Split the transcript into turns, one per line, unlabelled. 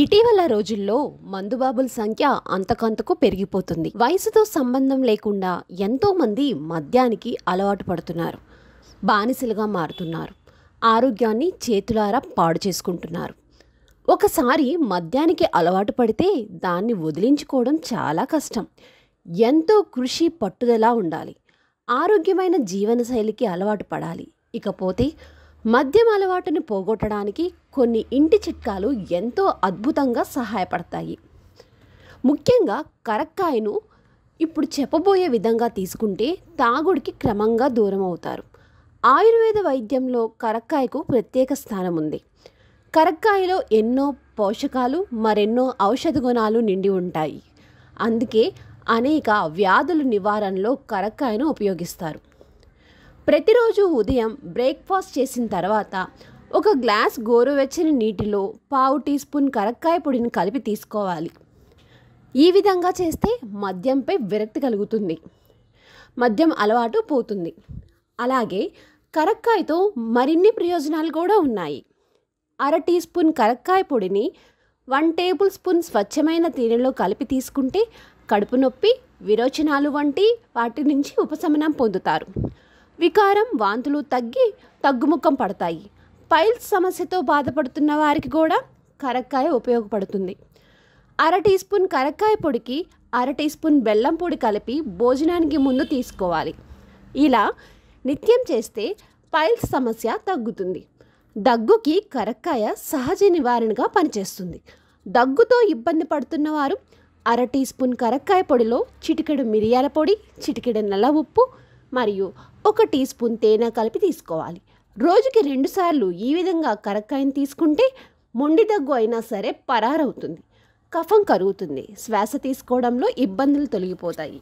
ఇటీవల రోజుల్లో మందుబాబుల సంఖ్య అంతకంతకు పెరిగిపోతుంది వయసుతో సంబంధం లేకుండా ఎంతో మంది మద్యానికి అలవాటు పడుతున్నారు బానిసలుగా మారుతున్నారు ఆరోగ్యాన్ని చేతులారా పాడు చేసుకుంటున్నారు ఒకసారి మద్యానికి అలవాటు పడితే దాన్ని వదిలించుకోవడం చాలా కష్టం ఎంతో కృషి పట్టుదల ఉండాలి ఆరోగ్యమైన జీవనశైలికి అలవాటు పడాలి ఇకపోతే మద్యం అలవాటుని పోగొట్టడానికి కొన్ని ఇంటి చిట్కాలు ఎంతో అద్భుతంగా సహాయపడతాయి ముఖ్యంగా కరక్కాయను ఇప్పుడు చెప్పబోయే విధంగా తీసుకుంటే తాగుడికి క్రమంగా దూరం అవుతారు ఆయుర్వేద వైద్యంలో కరక్కాయకు ప్రత్యేక స్థానం ఉంది కరక్కాయలో ఎన్నో పోషకాలు మరెన్నో ఔషధ గుణాలు నిండి ఉంటాయి అందుకే అనేక వ్యాధుల నివారణలో కరక్కాయను ఉపయోగిస్తారు ప్రతిరోజు ఉదయం బ్రేక్ఫాస్ట్ చేసిన తర్వాత ఒక గ్లాస్ గోరువెచ్చని నీటిలో పావు టీ స్పూన్ కరక్కాయ పొడిని కలిపి తీసుకోవాలి ఈ విధంగా చేస్తే మద్యంపై విరక్తి కలుగుతుంది మద్యం అలవాటు పోతుంది అలాగే కరక్కాయతో మరిన్ని ప్రయోజనాలు కూడా ఉన్నాయి అర టీ స్పూన్ కరక్కాయ పొడిని వన్ టేబుల్ స్పూన్ స్వచ్ఛమైన తేనెలో కలిపి తీసుకుంటే కడుపు నొప్పి విరోచనాలు వంటి వాటి నుంచి ఉపశమనం పొందుతారు వికారం వాంతులు తగ్గి తగ్గుముఖం పడతాయి పైల్స్ సమస్యతో బాధపడుతున్న వారికి కూడా కరక్కాయ ఉపయోగపడుతుంది అర టీ స్పూన్ కరక్కాయ పొడికి అర టీ స్పూన్ బెల్లం పొడి కలిపి భోజనానికి ముందు తీసుకోవాలి ఇలా నిత్యం చేస్తే పైల్స్ సమస్య తగ్గుతుంది దగ్గుకి కరక్కాయ సహజ నివారణగా పనిచేస్తుంది దగ్గుతో ఇబ్బంది పడుతున్నవారు అర టీ స్పూన్ కరక్కాయ పొడిలో చిటికెడు మిరియాల పొడి చిటికెడు నల్ల ఉప్పు మరియు ఒక టీ స్పూన్ తేనె కలిపి తీసుకోవాలి రోజుకి రెండుసార్లు ఈ విధంగా కరక్కాయను తీసుకుంటే మొండి దగ్గు అయినా సరే పరారవుతుంది కఫం కరుగుతుంది శ్వాస తీసుకోవడంలో ఇబ్బందులు తొలగిపోతాయి